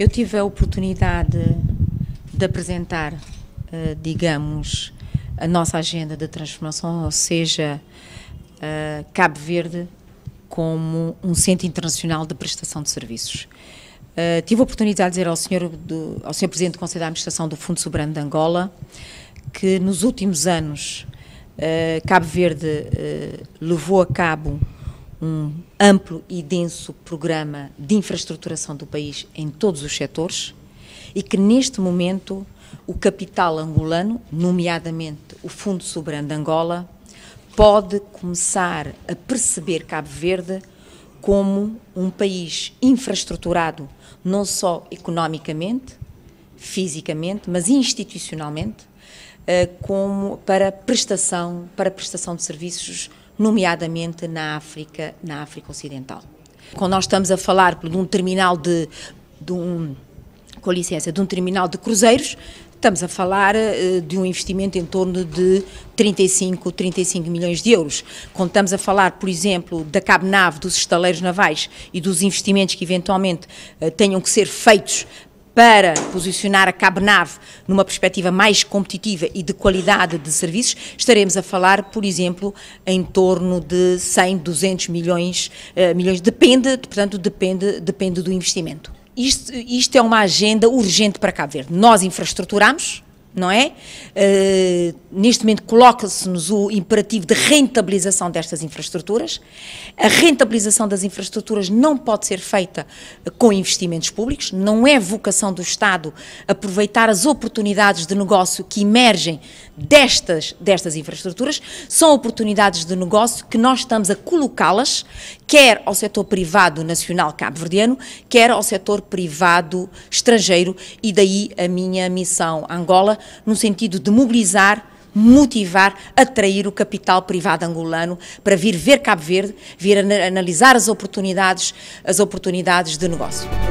Eu tive a oportunidade de apresentar, eh, digamos, a nossa agenda de transformação, ou seja, eh, Cabo Verde como um centro internacional de prestação de serviços. Eh, tive a oportunidade de dizer ao senhor, ao senhor Presidente do Conselho de Administração do Fundo Soberano de Angola que nos últimos anos Cabo Verde levou a cabo um amplo e denso programa de infraestruturação do país em todos os setores e que neste momento o capital angolano, nomeadamente o Fundo Soberano de Angola, pode começar a perceber Cabo Verde como um país infraestruturado, não só economicamente, fisicamente, mas institucionalmente, eh, como para prestação, para prestação de serviços nomeadamente na África, na África Ocidental. Quando nós estamos a falar de um terminal de, de um, com licença, de um terminal de cruzeiros, estamos a falar eh, de um investimento em torno de 35, 35 milhões de euros. Quando estamos a falar, por exemplo, da cabo-nave, dos estaleiros navais e dos investimentos que eventualmente eh, tenham que ser feitos para posicionar a Cabenave numa perspectiva mais competitiva e de qualidade de serviços, estaremos a falar, por exemplo, em torno de 100, 200 milhões, eh, milhões depende, portanto, depende, depende do investimento. Isto, isto é uma agenda urgente para Cabo Verde. Nós infraestruturamos, não é? Uh, neste momento coloca-se-nos o imperativo de rentabilização destas infraestruturas. A rentabilização das infraestruturas não pode ser feita com investimentos públicos, não é vocação do Estado aproveitar as oportunidades de negócio que emergem destas, destas infraestruturas, são oportunidades de negócio que nós estamos a colocá-las, quer ao setor privado nacional cabo-verdiano, quer ao setor privado estrangeiro, e daí a minha missão a Angola, no sentido de mobilizar motivar, atrair o capital privado angolano para vir ver Cabo Verde, vir analisar as oportunidades, as oportunidades de negócio.